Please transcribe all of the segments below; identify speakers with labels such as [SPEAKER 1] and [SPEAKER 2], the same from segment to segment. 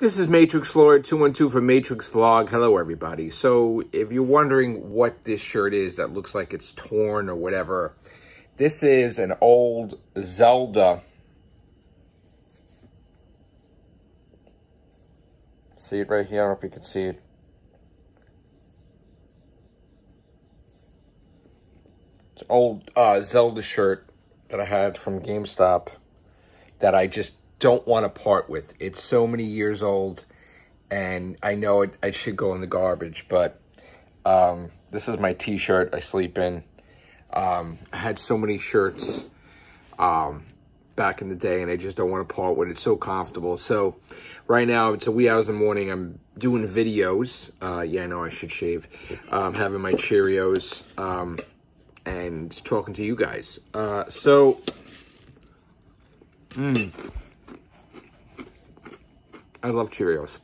[SPEAKER 1] This is Matrix Lord 212 for Matrix Vlog. Hello, everybody. So, if you're wondering what this shirt is that looks like it's torn or whatever, this is an old Zelda. See it right here? I don't know if you can see it. It's an old uh, Zelda shirt that I had from GameStop that I just don't want to part with. It's so many years old, and I know it, should go in the garbage, but um, this is my t-shirt I sleep in. Um, I had so many shirts um, back in the day, and I just don't want to part with it. It's so comfortable. So right now, it's a wee hours in the morning. I'm doing videos. Uh, yeah, I know I should shave. I'm having my Cheerios um, and talking to you guys. Uh, so... Hmm. I love Cheerios.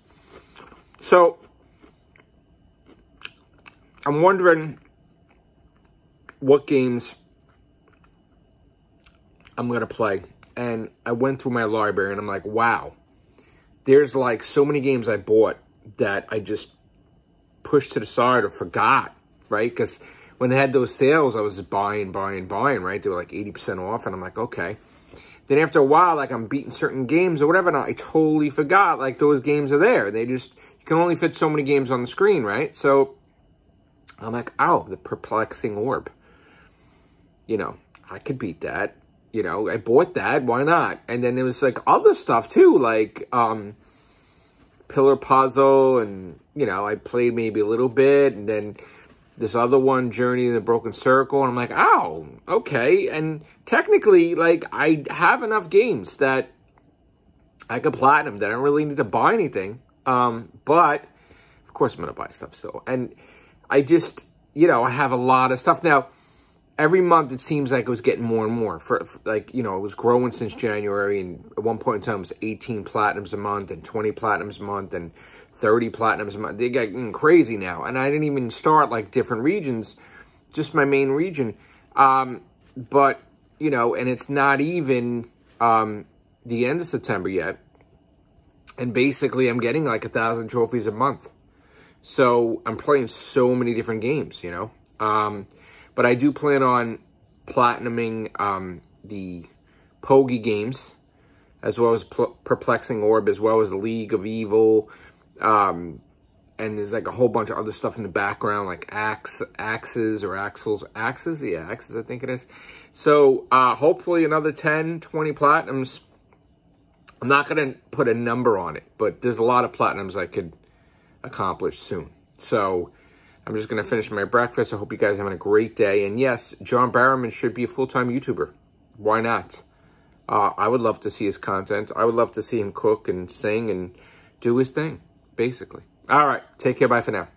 [SPEAKER 1] So I'm wondering what games I'm going to play. And I went through my library and I'm like, wow, there's like so many games I bought that I just pushed to the side or forgot, right? Because when they had those sales, I was buying, buying, buying, right? They were like 80% off. And I'm like, okay. Then after a while, like I'm beating certain games or whatever, and I totally forgot like those games are there. They just you can only fit so many games on the screen, right? So I'm like, oh, the perplexing orb. You know, I could beat that. You know, I bought that. Why not? And then there was like other stuff too, like um, Pillar Puzzle, and you know, I played maybe a little bit, and then this other one, Journey in the Broken Circle, and I'm like, oh, okay. And technically, like, I have enough games that I could platinum that I don't really need to buy anything. Um, but of course, I'm gonna buy stuff still. And I just, you know, I have a lot of stuff now. Every month, it seems like it was getting more and more. For, for like, you know, it was growing since January, and at one point in time, it was 18 platinums a month and 20 platinums a month, and 30 platinums a month. They got mm, crazy now. And I didn't even start like different regions, just my main region. Um, but, you know, and it's not even um, the end of September yet. And basically, I'm getting like a thousand trophies a month. So I'm playing so many different games, you know. Um, but I do plan on platinuming um, the Pogi games, as well as Perplexing Orb, as well as League of Evil, um, and there's like a whole bunch of other stuff in the background, like ax axes or axles, axes, yeah, axes, I think it is. So uh, hopefully another 10, 20 platinums. I'm not going to put a number on it, but there's a lot of platinums I could accomplish soon. So I'm just going to finish my breakfast. I hope you guys are having a great day. And yes, John Barrowman should be a full-time YouTuber. Why not? Uh, I would love to see his content. I would love to see him cook and sing and do his thing basically. All right. Take care. Bye for now.